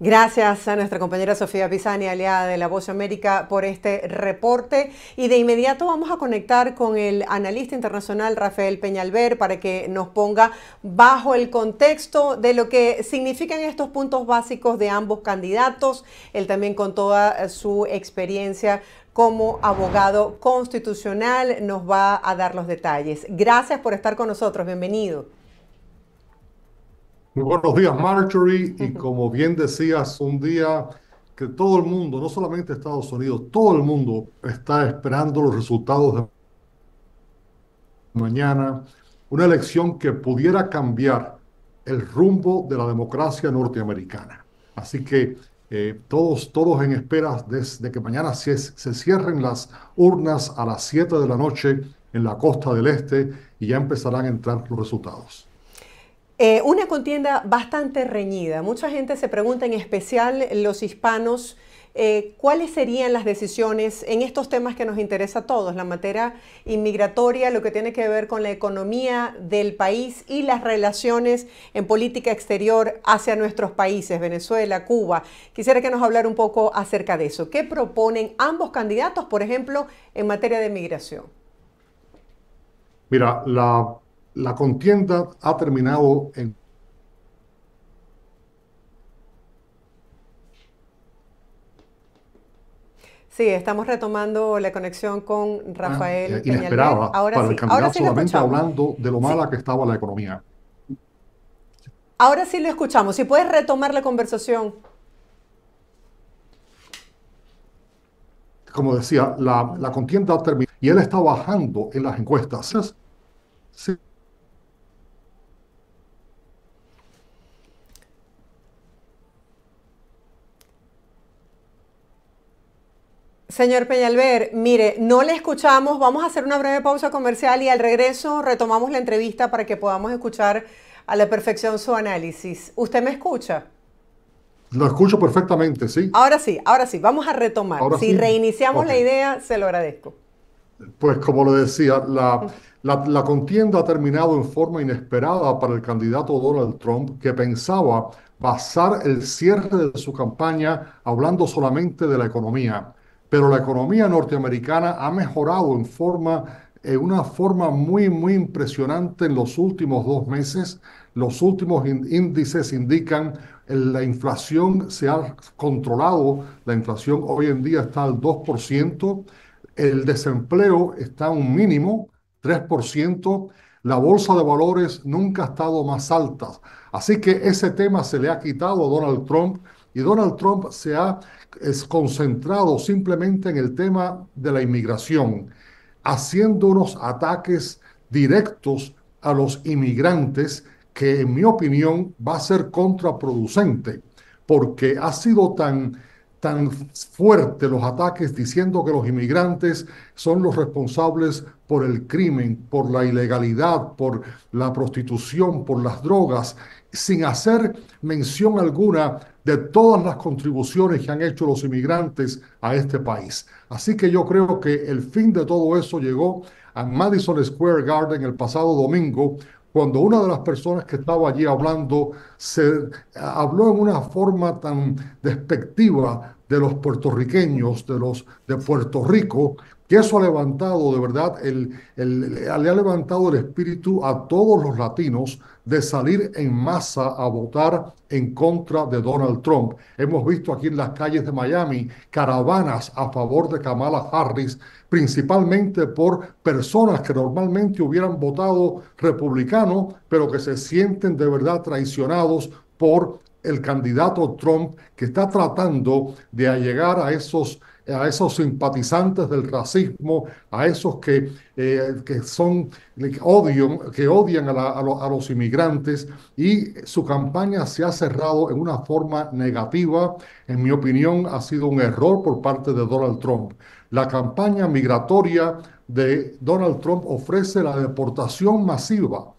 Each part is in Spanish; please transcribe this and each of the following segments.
Gracias a nuestra compañera Sofía Pisani, aliada de La Voz América, por este reporte. Y de inmediato vamos a conectar con el analista internacional Rafael Peñalver para que nos ponga bajo el contexto de lo que significan estos puntos básicos de ambos candidatos. Él también con toda su experiencia como abogado constitucional nos va a dar los detalles. Gracias por estar con nosotros. Bienvenido buenos días, Marjorie. Y como bien decías, un día que todo el mundo, no solamente Estados Unidos, todo el mundo está esperando los resultados de mañana. Una elección que pudiera cambiar el rumbo de la democracia norteamericana. Así que eh, todos, todos en espera desde que mañana se, se cierren las urnas a las 7 de la noche en la costa del este y ya empezarán a entrar los resultados. Eh, una contienda bastante reñida. Mucha gente se pregunta, en especial los hispanos, eh, cuáles serían las decisiones en estos temas que nos interesa a todos, la materia inmigratoria, lo que tiene que ver con la economía del país y las relaciones en política exterior hacia nuestros países, Venezuela, Cuba. Quisiera que nos hablara un poco acerca de eso. ¿Qué proponen ambos candidatos, por ejemplo, en materia de migración? Mira, la la contienda ha terminado en Sí, estamos retomando la conexión con Rafael. Ah, y inesperada ahora para sí, el solamente hablando de lo mala que estaba la economía. Ahora sí lo escuchamos. Si puedes retomar la conversación. Como decía, la, contienda ha terminado y él está bajando en las encuestas. Sí. Señor Peñalver, mire, no le escuchamos, vamos a hacer una breve pausa comercial y al regreso retomamos la entrevista para que podamos escuchar a la perfección su análisis. ¿Usted me escucha? Lo escucho perfectamente, sí. Ahora sí, ahora sí, vamos a retomar. si reiniciamos la idea, se lo agradezco. Pues como le decía, mm. la, la, contienda ha terminado en forma inesperada para el candidato Donald Trump, que pensaba basar el cierre de su campaña hablando solamente de la economía pero la economía norteamericana ha mejorado en forma en una forma muy, muy impresionante en los últimos dos meses. Los últimos índices indican eh, la inflación se ha controlado, la inflación hoy en día está al 2%, el desempleo está a un mínimo, 3%, la bolsa de valores nunca ha estado más alta. Así que ese tema se le ha quitado a Donald Trump y Donald Trump se ha concentrado simplemente en el tema de la inmigración, haciendo unos ataques directos a los inmigrantes que en mi opinión va a ser contraproducente, porque ha sido tan tan fuerte los ataques diciendo que los inmigrantes son los responsables por el crimen, por la ilegalidad, por la prostitución, por las drogas, sin hacer mención alguna de todas las contribuciones que han hecho los inmigrantes a este país. Así que yo creo que el fin de todo eso llegó a Madison Square Garden el pasado domingo, cuando una de las personas que estaba allí hablando se habló en una forma tan despectiva de los puertorriqueños, de los de Puerto Rico, y eso ha levantado de verdad, el, le ha levantado el espíritu a todos los latinos de salir en masa a votar en contra de Donald Trump. Hemos visto aquí en las calles de Miami caravanas a favor de Kamala Harris, principalmente por personas que normalmente hubieran votado republicano, pero que se sienten de verdad traicionados por el candidato Trump que está tratando de llegar a esos a esos simpatizantes del racismo, a esos que, eh, que son que odian, que odian a, a, los inmigrantes y su campaña se ha cerrado en una forma negativa. En mi opinión, ha sido un error por parte de Donald Trump. La campaña migratoria de Donald Trump ofrece la deportación masiva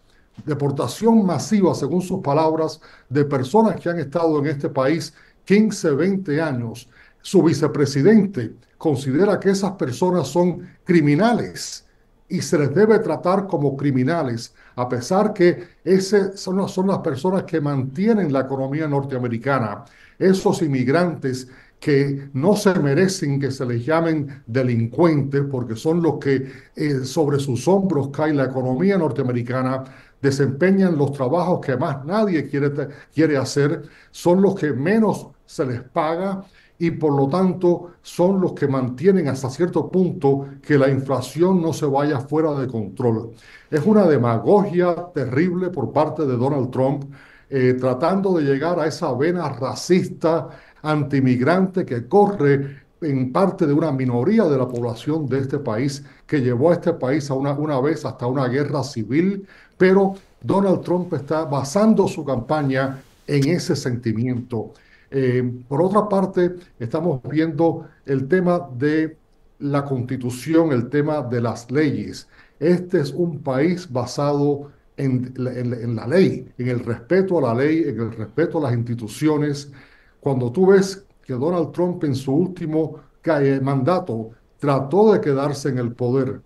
deportación masiva, según sus palabras, de personas que han estado en este país 15, 20 años su vicepresidente considera que esas personas son criminales y se les debe tratar como criminales, a pesar que esas son, las personas que mantienen la economía norteamericana, esos inmigrantes que no se merecen que se les llamen delincuentes, porque son los que eh, sobre sus hombros cae la economía norteamericana, desempeñan los trabajos que más nadie quiere, quiere hacer, son los que menos se les paga y por lo tanto son los que mantienen hasta cierto punto que la inflación no se vaya fuera de control. Es una demagogia terrible por parte de Donald Trump eh, tratando de llegar a esa vena racista, antimigrante que corre en parte de una minoría de la población de este país, que llevó a este país a una, una vez hasta una guerra civil, pero Donald Trump está basando su campaña en ese sentimiento. Eh, por otra parte, estamos viendo el tema de la constitución, el tema de las leyes. Este es un país basado en, en la ley, en el respeto a la ley, en el respeto a las instituciones. Cuando tú ves que Donald Trump en su último eh, mandato trató de quedarse en el poder,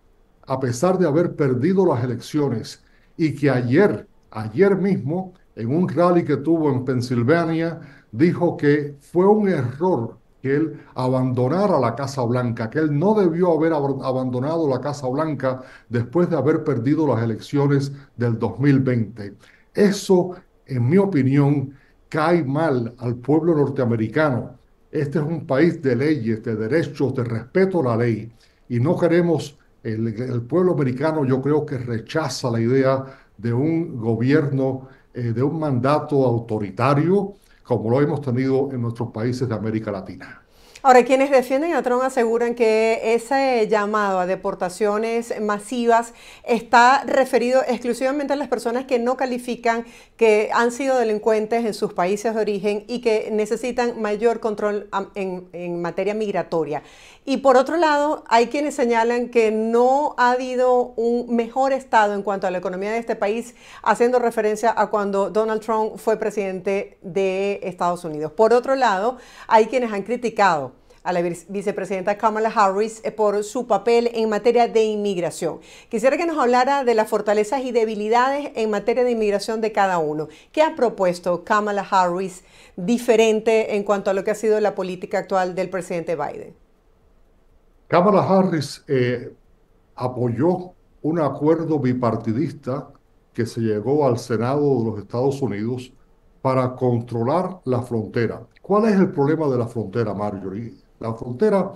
a pesar de haber perdido las elecciones, y que ayer, ayer mismo, en un rally que tuvo en Pensilvania, dijo que fue un error que él abandonara la Casa Blanca, que él no debió haber abandonado la Casa Blanca después de haber perdido las elecciones del 2020. Eso, en mi opinión, cae mal al pueblo norteamericano. Este es un país de leyes, de derechos, de respeto a la ley. Y no queremos, el, pueblo americano yo creo que rechaza la idea de un gobierno, eh, de un mandato autoritario, como lo hemos tenido en nuestros países de América Latina. Ahora, quienes defienden a Trump aseguran que ese llamado a deportaciones masivas está referido exclusivamente a las personas que no califican, que han sido delincuentes en sus países de origen y que necesitan mayor control en, materia migratoria. Y por otro lado, hay quienes señalan que no ha habido un mejor estado en cuanto a la economía de este país, haciendo referencia a cuando Donald Trump fue presidente de Estados Unidos. Por otro lado, hay quienes han criticado a la vicepresidenta Kamala Harris eh, por su papel en materia de inmigración. Quisiera que nos hablara de las fortalezas y debilidades en materia de inmigración de cada uno. ¿Qué ha propuesto Kamala Harris diferente en cuanto a lo que ha sido la política actual del presidente Biden? Kamala Harris eh, apoyó un acuerdo bipartidista que se llegó al Senado de los Estados Unidos para controlar la frontera. ¿Cuál es el problema de la frontera, Marjorie? La frontera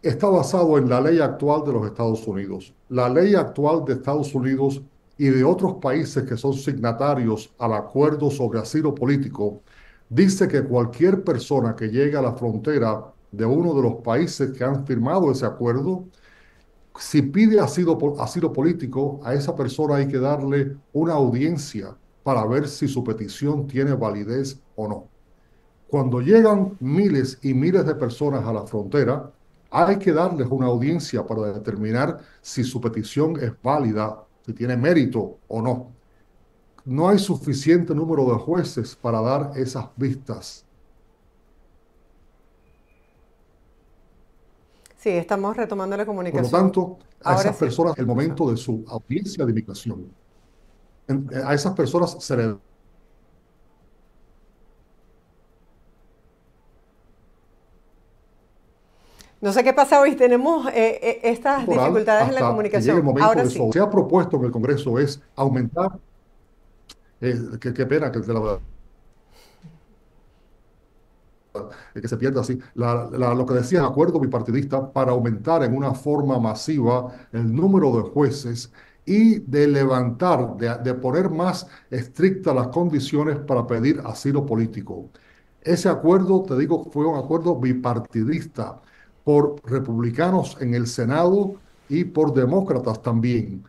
está basado en la ley actual de los Estados Unidos. La ley actual de Estados Unidos y de otros países que son signatarios al acuerdo sobre asilo político dice que cualquier persona que llegue a la frontera de uno de los países que han firmado ese acuerdo, si pide asilo, político, a esa persona hay que darle una audiencia para ver si su petición tiene validez o no. Cuando llegan miles y miles de personas a la frontera, hay que darles una audiencia para determinar si su petición es válida, si tiene mérito o no. No hay suficiente número de jueces para dar esas vistas. Sí, estamos retomando la comunicación. Por lo tanto, a esas personas, el momento de su audiencia de migración, a esas personas se le No sé qué pasa hoy, tenemos eh, eh, estas dificultades en la comunicación. El momento Ahora sí. Se ha propuesto en el Congreso es aumentar, qué, pena que te la que se pierda así, lo que decían acuerdo bipartidista para aumentar en una forma masiva el número de jueces y de levantar, de, de poner más estrictas las condiciones para pedir asilo político. Ese acuerdo, te digo, fue un acuerdo bipartidista por republicanos en el Senado y por demócratas también.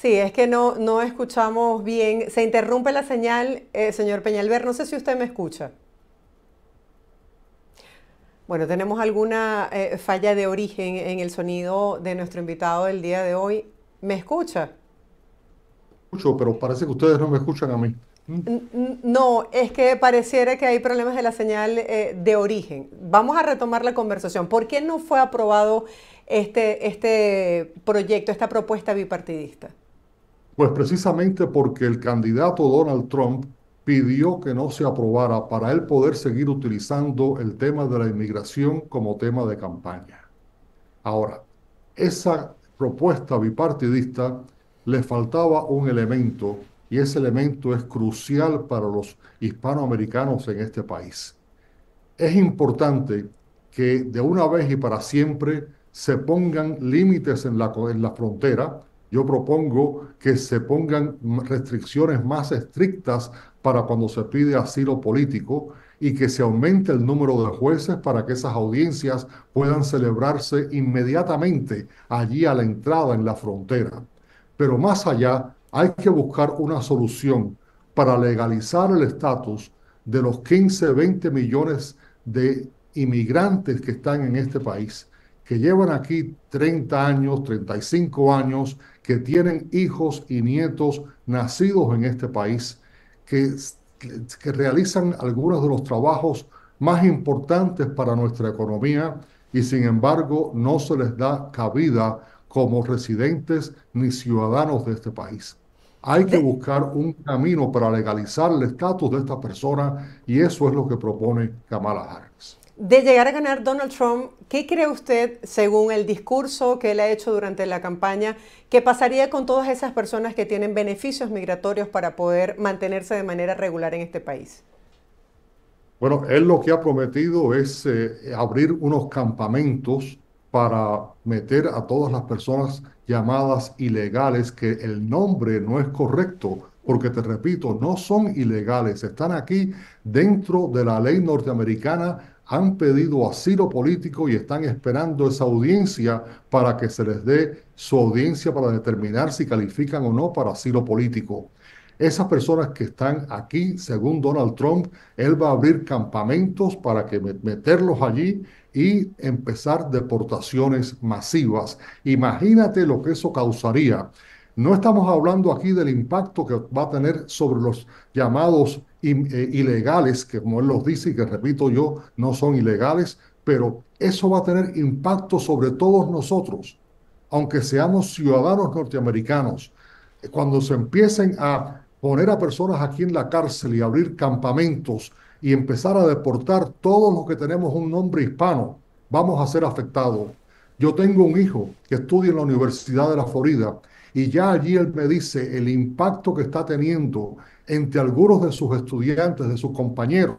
Sí, es que no, no escuchamos bien. Se interrumpe la señal, eh, señor Peñalver. No sé si usted me escucha. Bueno, tenemos alguna eh, falla de origen en el sonido de nuestro invitado del día de hoy. ¿Me escucha? Escucho, pero parece que ustedes no me escuchan a mí. No, es que pareciera que hay problemas de la señal eh, de origen. Vamos a retomar la conversación. ¿Por qué no fue aprobado este, este proyecto, esta propuesta bipartidista? Pues precisamente porque el candidato Donald Trump pidió que no se aprobara para él poder seguir utilizando el tema de la inmigración como tema de campaña. Ahora, esa propuesta bipartidista le faltaba un elemento y ese elemento es crucial para los hispanoamericanos en este país. Es importante que de una vez y para siempre se pongan límites en la, en la frontera yo propongo que se pongan restricciones más estrictas para cuando se pide asilo político y que se aumente el número de jueces para que esas audiencias puedan celebrarse inmediatamente allí a la entrada en la frontera. Pero más allá, hay que buscar una solución para legalizar el estatus de los 15, 20 millones de inmigrantes que están en este país, que llevan aquí 30 años, 35 años que tienen hijos y nietos nacidos en este país, que, realizan algunos de los trabajos más importantes para nuestra economía y sin embargo no se les da cabida como residentes ni ciudadanos de este país. Hay que buscar un camino para legalizar el estatus de esta persona y eso es lo que propone Kamala Harris. De llegar a ganar Donald Trump, ¿qué cree usted, según el discurso que él ha hecho durante la campaña, que pasaría con todas esas personas que tienen beneficios migratorios para poder mantenerse de manera regular en este país? Bueno, él lo que ha prometido es eh, abrir unos campamentos para meter a todas las personas llamadas ilegales que el nombre no es correcto, porque te repito, no son ilegales, están aquí dentro de la ley norteamericana, han pedido asilo político y están esperando esa audiencia para que se les dé su audiencia para determinar si califican o no para asilo político. Esas personas que están aquí, según Donald Trump, él va a abrir campamentos para que meterlos allí y empezar deportaciones masivas. Imagínate lo que eso causaría. No estamos hablando aquí del impacto que va a tener sobre los llamados eh, ilegales, que como él los dice y que repito yo, no son ilegales, pero eso va a tener impacto sobre todos nosotros, aunque seamos ciudadanos norteamericanos. Cuando se empiecen a poner a personas aquí en la cárcel y abrir campamentos, y empezar a deportar todos los que tenemos un nombre hispano, vamos a ser afectados. Yo tengo un hijo que estudia en la Universidad de la Florida y ya allí él me dice el impacto que está teniendo entre algunos de sus estudiantes, de sus compañeros,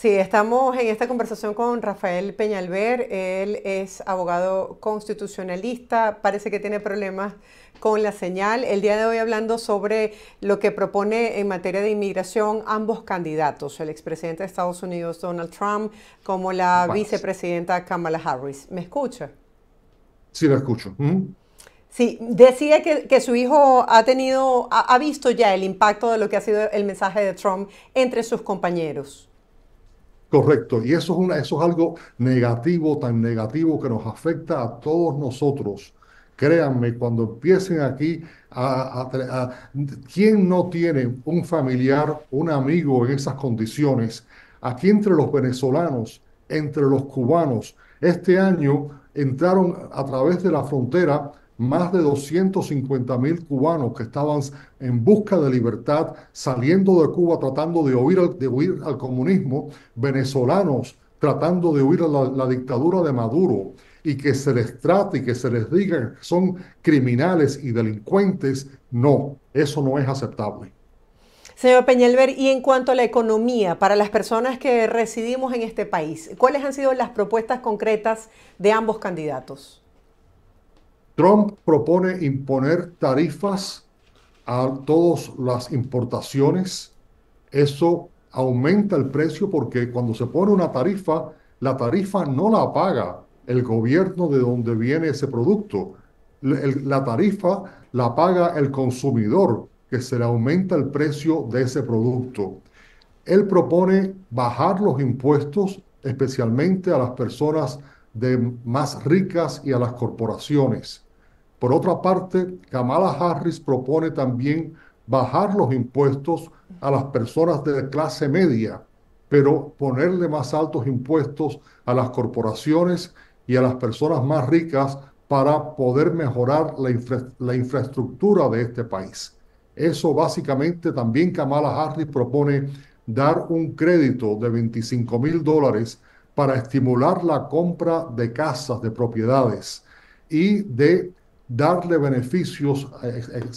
Sí, estamos en esta conversación con Rafael Peñalver. Él es abogado constitucionalista, parece que tiene problemas con la señal. El día de hoy hablando sobre lo que propone en materia de inmigración ambos candidatos, el expresidente de Estados Unidos Donald Trump como la vicepresidenta Kamala Harris. ¿Me escucha? Sí, la escucho. Sí, decía que, su hijo ha tenido, ha visto ya el impacto de lo que ha sido el mensaje de Trump entre sus compañeros. Correcto, y eso es, una, eso es algo negativo, tan negativo que nos afecta a todos nosotros. Créanme, cuando empiecen aquí a, ¿Quién no tiene un familiar, un amigo en esas condiciones? Aquí entre los venezolanos, entre los cubanos, este año entraron a través de la frontera más de 250 mil cubanos que estaban en busca de libertad, saliendo de Cuba, tratando de huir, de huir al comunismo, venezolanos tratando de huir a la, la, dictadura de Maduro, y que se les trate y que se les diga que son criminales y delincuentes, no, eso no es aceptable. Señor Peñalver, y en cuanto a la economía, para las personas que residimos en este país, ¿cuáles han sido las propuestas concretas de ambos candidatos? Trump propone imponer tarifas a todas las importaciones. Eso aumenta el precio porque cuando se pone una tarifa, la tarifa no la paga el gobierno de donde viene ese producto. La tarifa la paga el consumidor, que se le aumenta el precio de ese producto. Él propone bajar los impuestos, especialmente a las personas de más ricas y a las corporaciones por otra parte, Kamala Harris propone también bajar los impuestos a las personas de clase media, pero ponerle más altos impuestos a las corporaciones y a las personas más ricas para poder mejorar la, infraestructura de este país. Eso básicamente también Kamala Harris propone dar un crédito de 25 mil dólares para estimular la compra de casas, de propiedades y de darle beneficios,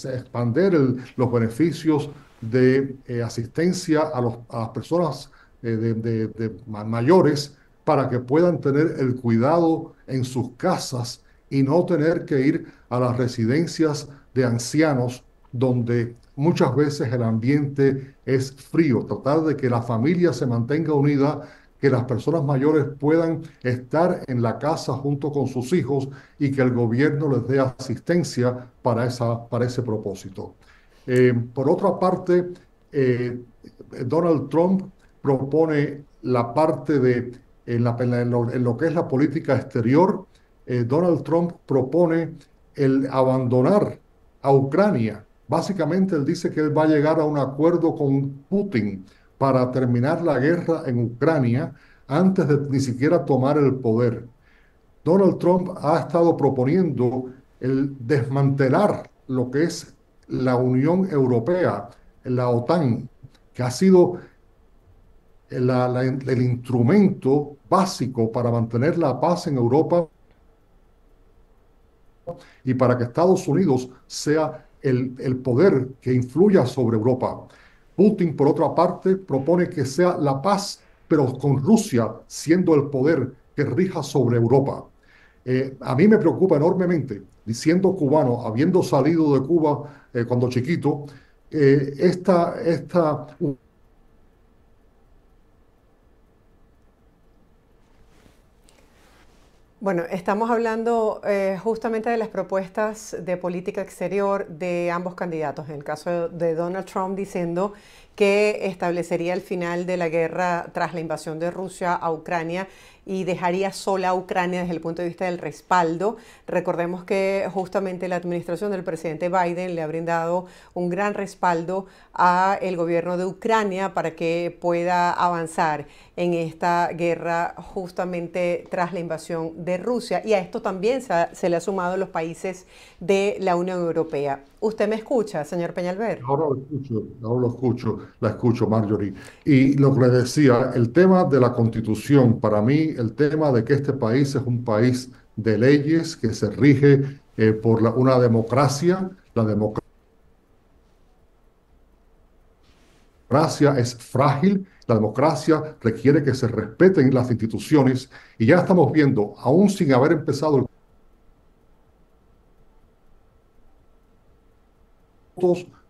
expandir los beneficios de eh, asistencia a, las personas eh, mayores para que puedan tener el cuidado en sus casas y no tener que ir a las residencias de ancianos donde muchas veces el ambiente es frío. Tratar de que la familia se mantenga unida que las personas mayores puedan estar en la casa junto con sus hijos y que el gobierno les dé asistencia para, esa, para ese propósito. Eh, por otra parte, eh, Donald Trump propone la parte de, en, lo, que es la política exterior, eh, Donald Trump propone el abandonar a Ucrania. Básicamente él dice que él va a llegar a un acuerdo con Putin para terminar la guerra en Ucrania antes de ni siquiera tomar el poder. Donald Trump ha estado proponiendo el desmantelar lo que es la Unión Europea, la OTAN, que ha sido el instrumento básico para mantener la paz en Europa y para que Estados Unidos sea el poder que influya sobre Europa. Putin, por otra parte, propone que sea la paz, pero con Rusia siendo el poder que rija sobre Europa. Eh, a mí me preocupa enormemente, diciendo cubano, habiendo salido de Cuba eh, cuando chiquito, eh, esta, esta Bueno, estamos hablando eh, justamente de las propuestas de política exterior de ambos candidatos. En el caso de Donald Trump diciendo que establecería el final de la guerra tras la invasión de Rusia a Ucrania y dejaría sola a Ucrania desde el punto de vista del respaldo. Recordemos que justamente la administración del presidente Biden le ha brindado un gran respaldo al gobierno de Ucrania para que pueda avanzar en esta guerra justamente tras la invasión de Rusia y a esto también se, le han sumado los países de la Unión Europea. Usted me escucha, señor Peñalver. Ahora lo escucho, ahora lo escucho, la escucho, Marjorie. Y lo que le decía, el tema de la constitución, para mí, el tema de que este país es un país de leyes que se rige eh, por una democracia, la democracia es frágil, la democracia requiere que se respeten las instituciones y ya estamos viendo, aún sin haber empezado el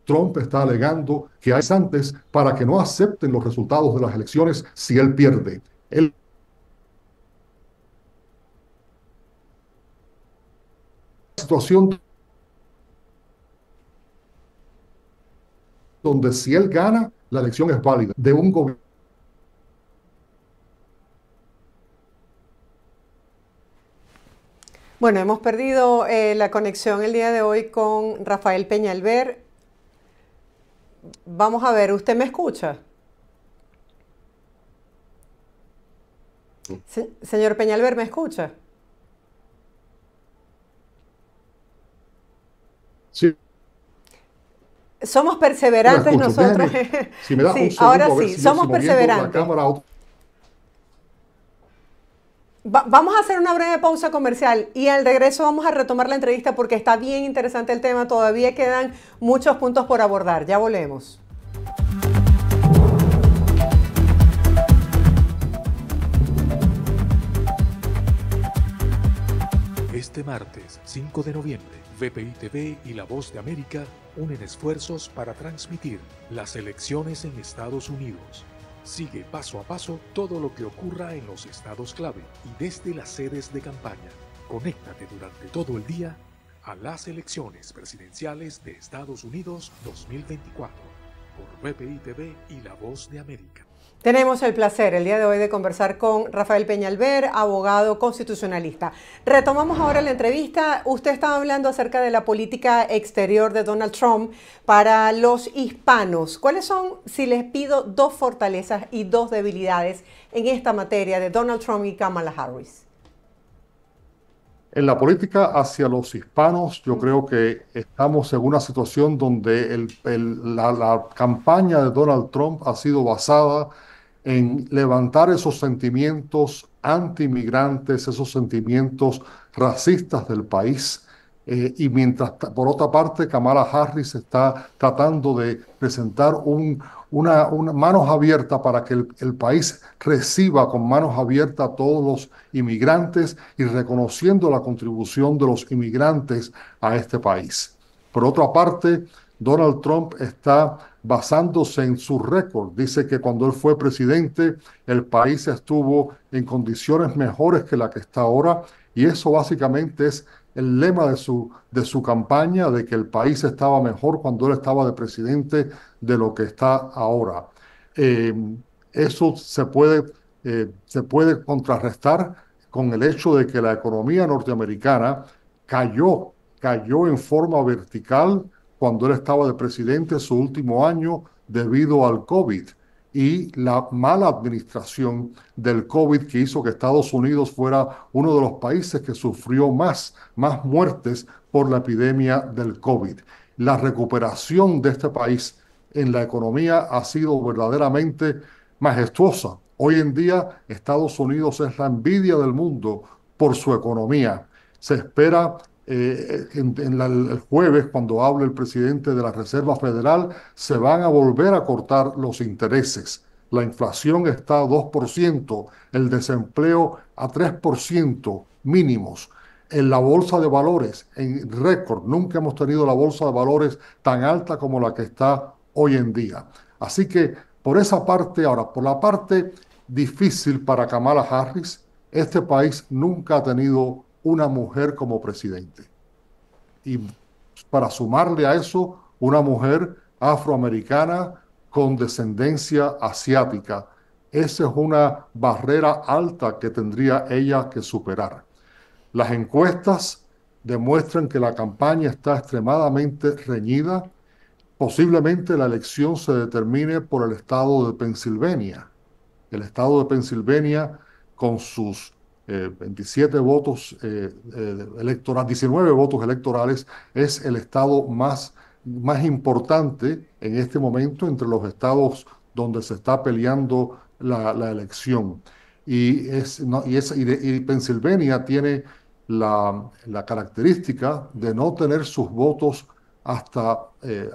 Trump está alegando que hay antes para que no acepten los resultados de las elecciones si él pierde. Él situación donde si él gana, la elección es válida de un Bueno, hemos perdido eh, la conexión el día de hoy con Rafael Peñalver vamos a ver, ¿usted me escucha? señor Peñalver, ¿me escucha? Sí. Somos perseverantes nosotros. sí, ahora sí, somos perseverantes vamos a hacer una breve pausa comercial y al regreso vamos a retomar la entrevista porque está bien interesante el tema, todavía quedan muchos puntos por abordar, ya volvemos. Este martes 5 de noviembre, VPI TV y La Voz de América unen esfuerzos para transmitir las elecciones en Estados Unidos Sigue paso a paso todo lo que ocurra en los estados clave y desde las sedes de campaña. Conéctate durante todo el día a las elecciones presidenciales de Estados Unidos 2024 por BPI TV y La Voz de América. Tenemos el placer el día de hoy de conversar con Rafael Peñalver, abogado constitucionalista. Retomamos ahora la entrevista. Usted estaba hablando acerca de la política exterior de Donald Trump para los hispanos. ¿Cuáles son, si les pido, dos fortalezas y dos debilidades en esta materia de Donald Trump y Kamala Harris? En la política hacia los hispanos, yo creo que estamos en una situación donde la, la campaña de Donald Trump ha sido basada en levantar esos sentimientos antimigrantes, esos sentimientos racistas del país. Eh, y mientras, por otra parte, Kamala Harris está tratando de presentar una, una manos abiertas para que el, el, país reciba con manos abiertas a todos los inmigrantes y reconociendo la contribución de los inmigrantes a este país. Por otra parte, Donald Trump está basándose en su récord. Dice que cuando él fue presidente, el país estuvo en condiciones mejores que la que está ahora y eso básicamente es el lema de su, de su campaña, de que el país estaba mejor cuando él estaba de presidente de lo que está ahora. Eh, eso se puede, eh, se puede contrarrestar con el hecho de que la economía norteamericana cayó, cayó en forma vertical cuando él estaba de presidente su último año debido al COVID y la mala administración del COVID que hizo que Estados Unidos fuera uno de los países que sufrió más, más muertes por la epidemia del COVID. La recuperación de este país en la economía ha sido verdaderamente majestuosa. Hoy en día Estados Unidos es la envidia del mundo por su economía. Se espera eh, en, el jueves, cuando hable el presidente de la Reserva Federal, se van a volver a cortar los intereses. La inflación está a 2%, el desempleo a 3% mínimos. En la bolsa de valores, en récord, nunca hemos tenido la bolsa de valores tan alta como la que está hoy en día. Así que por esa parte, ahora, por la parte difícil para Kamala Harris, este país nunca ha tenido una mujer como presidente. Y para sumarle a eso, una mujer afroamericana con descendencia asiática. Esa es una barrera alta que tendría ella que superar. Las encuestas demuestran que la campaña está extremadamente reñida. Posiblemente la elección se determine por el estado de Pensilvania. El estado de Pensilvania, con sus 27 eh, votos eh, eh, electorales, 19 votos electorales, es el estado más, más importante en este momento entre los estados donde se está peleando la, elección. Y, es, no, y, es, y, Pensilvania tiene la, característica de no tener sus votos hasta,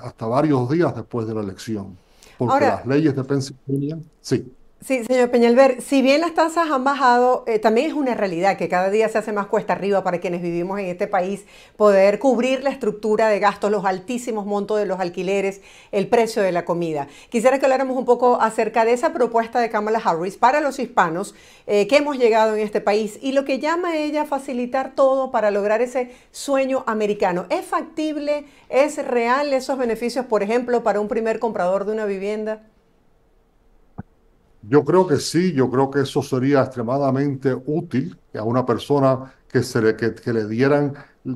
hasta varios días después de la elección. Porque las leyes de Pensilvania, sí. Sí, señor Peñalver, si bien las tasas han bajado, eh, también es una realidad que cada día se hace más cuesta arriba para quienes vivimos en este país poder cubrir la estructura de gastos, los altísimos montos de los alquileres, el precio de la comida. Quisiera que habláramos un poco acerca de esa propuesta de Kamala Harris para los hispanos eh, que hemos llegado en este país y lo que llama ella facilitar todo para lograr ese sueño americano. ¿Es factible? ¿Es real esos beneficios, por ejemplo, para un primer comprador de una vivienda? Yo creo que sí, yo creo que eso sería extremadamente útil a una persona que, se le, que, le dieran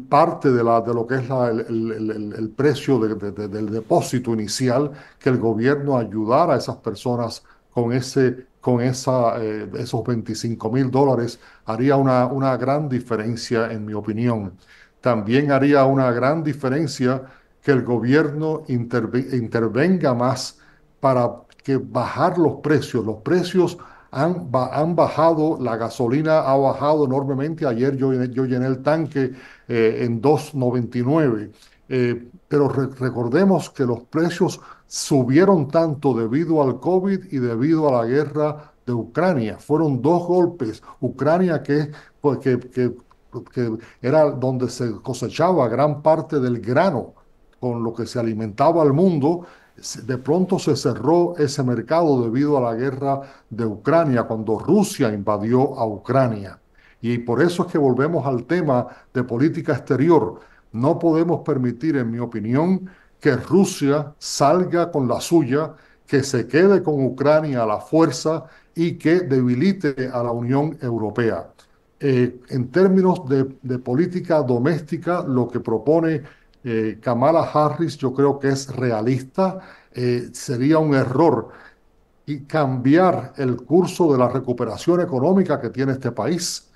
parte de, la, de lo que es el, precio del depósito inicial, que el gobierno ayudara a esas personas con, ese, con esa, eh, esos 25 mil dólares, haría una, una gran diferencia, en mi opinión. También haría una gran diferencia que el gobierno intervenga más para que bajar los precios. Los precios han, bajado, la gasolina ha bajado enormemente. Ayer yo, yo llené el tanque eh, en 2,99. Eh, pero recordemos que los precios subieron tanto debido al COVID y debido a la guerra de Ucrania. Fueron dos golpes. Ucrania que, pues, que era donde se cosechaba gran parte del grano con lo que se alimentaba al mundo de pronto se cerró ese mercado debido a la guerra de Ucrania, cuando Rusia invadió a Ucrania. Y por eso es que volvemos al tema de política exterior. No podemos permitir, en mi opinión, que Rusia salga con la suya, que se quede con Ucrania a la fuerza y que debilite a la Unión Europea. Eh, en términos de, de política doméstica, lo que propone eh, Kamala Harris yo creo que es realista. Eh, sería un error y cambiar el curso de la recuperación económica que tiene este país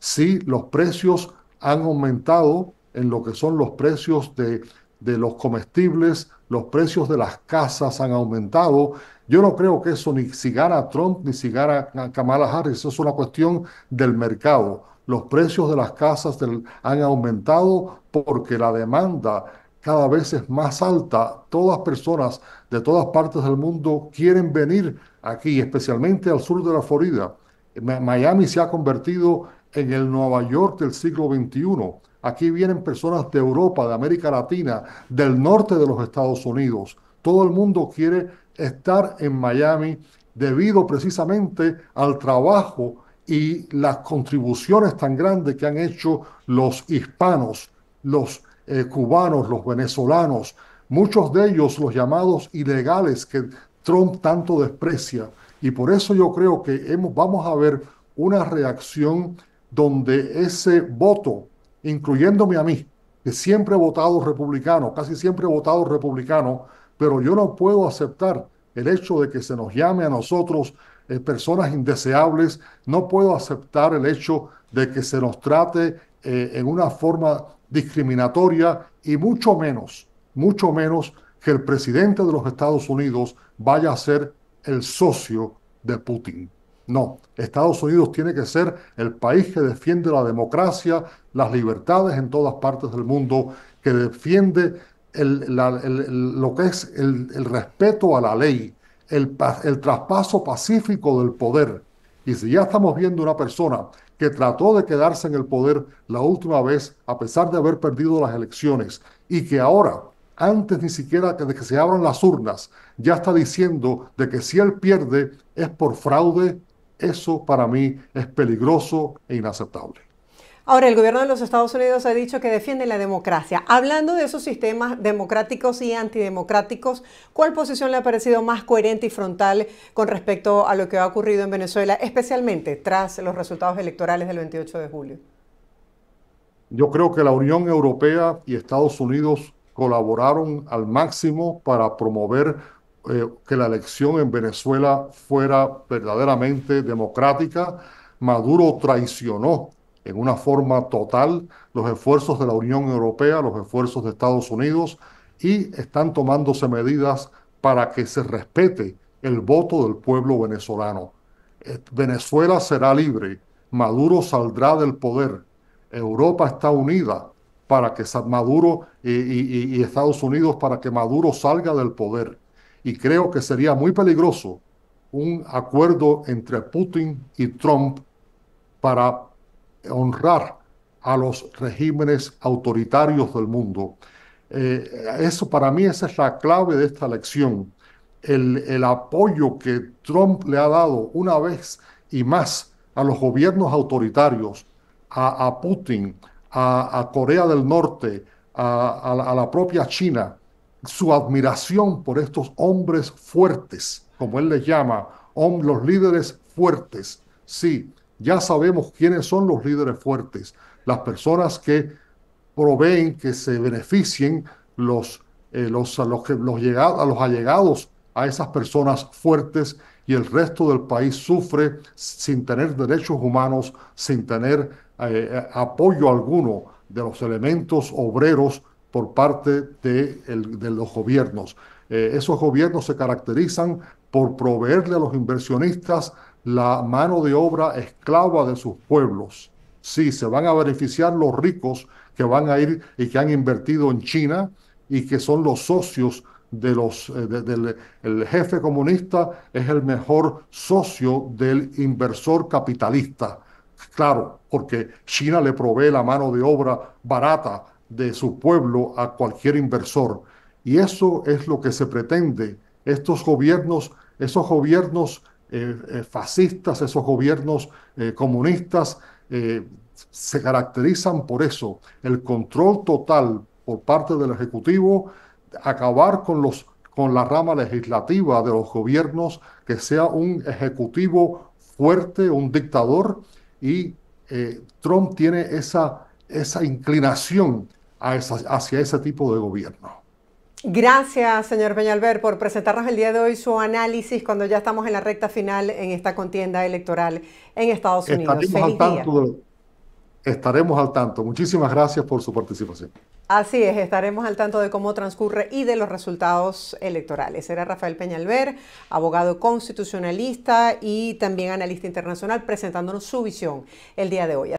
si los precios han aumentado en lo que son los precios de, los comestibles, los precios de las casas han aumentado. Yo no creo que eso ni si gana Trump ni si gana Kamala Harris, eso es una cuestión del mercado. Los precios de las casas han aumentado, porque la demanda cada vez es más alta. Todas personas de todas partes del mundo quieren venir aquí, especialmente al sur de la Florida. Miami se ha convertido en el Nueva York del siglo XXI. Aquí vienen personas de Europa, de América Latina, del norte de los Estados Unidos. Todo el mundo quiere estar en Miami debido precisamente al trabajo y las contribuciones tan grandes que han hecho los hispanos los eh, cubanos, los venezolanos, muchos de ellos los llamados ilegales que Trump tanto desprecia. Y por eso yo creo que hemos, vamos a ver una reacción donde ese voto, incluyéndome a mí, que siempre he votado republicano, casi siempre he votado republicano, pero yo no puedo aceptar el hecho de que se nos llame a nosotros eh, personas indeseables, no puedo aceptar el hecho de que se nos trate eh, en una forma discriminatoria y mucho menos, mucho menos que el presidente de los Estados Unidos vaya a ser el socio de Putin. No, Estados Unidos tiene que ser el país que defiende la democracia, las libertades en todas partes del mundo, que defiende lo que es el, respeto a la ley, el, el traspaso pacífico del poder. Y si ya estamos viendo una persona que trató de quedarse en el poder la última vez a pesar de haber perdido las elecciones y que ahora, antes ni siquiera de que se abran las urnas, ya está diciendo de que si él pierde es por fraude, eso para mí es peligroso e inaceptable. Ahora, el gobierno de los Estados Unidos ha dicho que defiende la democracia. Hablando de esos sistemas democráticos y antidemocráticos, ¿cuál posición le ha parecido más coherente y frontal con respecto a lo que ha ocurrido en Venezuela, especialmente tras los resultados electorales del 28 de julio? Yo creo que la Unión Europea y Estados Unidos colaboraron al máximo para promover eh, que la elección en Venezuela fuera verdaderamente democrática. Maduro traicionó en una forma total los esfuerzos de la Unión Europea, los esfuerzos de Estados Unidos y están tomándose medidas para que se respete el voto del pueblo venezolano. Eh, Venezuela será libre, Maduro saldrá del poder, Europa está unida para que Maduro y, y, Estados Unidos para que Maduro salga del poder. Y creo que sería muy peligroso un acuerdo entre Putin y Trump para honrar a los regímenes autoritarios del mundo. Eh, eso para mí esa es la clave de esta lección El, apoyo que Trump le ha dado una vez y más a los gobiernos autoritarios, a, Putin, a, Corea del Norte, a, la propia China, su admiración por estos hombres fuertes, como él les llama, los líderes fuertes. Sí, ya sabemos quiénes son los líderes fuertes, las personas que proveen, que se beneficien los, eh, los, a, los, a los allegados a esas personas fuertes y el resto del país sufre sin tener derechos humanos, sin tener eh, eh, apoyo alguno de los elementos obreros por parte de, los gobiernos. esos gobiernos se caracterizan por proveerle a los inversionistas la mano de obra esclava de sus pueblos. Sí, se van a beneficiar los ricos que van a ir y que han invertido en China y que son los socios de los eh, el jefe comunista es el mejor socio del inversor capitalista. Claro, porque China le provee la mano de obra barata de su pueblo a cualquier inversor. Y eso es lo que se pretende. Estos gobiernos, esos gobiernos eh, eh, fascistas, esos gobiernos eh, comunistas, se caracterizan por eso, el control total por parte del Ejecutivo, acabar con los con la rama legislativa de los gobiernos, que sea un ejecutivo fuerte, un dictador, y Trump tiene esa, esa inclinación hacia ese tipo de gobierno. Gracias, señor Peñalver, por presentarnos el día de hoy su análisis cuando ya estamos en la recta final en esta contienda electoral en Estados Unidos. Estaremos, al tanto, estaremos al tanto. Muchísimas gracias por su participación. Así es, estaremos al tanto de cómo transcurre y de los resultados electorales. Era Rafael Peñalver, abogado constitucionalista y también analista internacional, presentándonos su visión el día de hoy.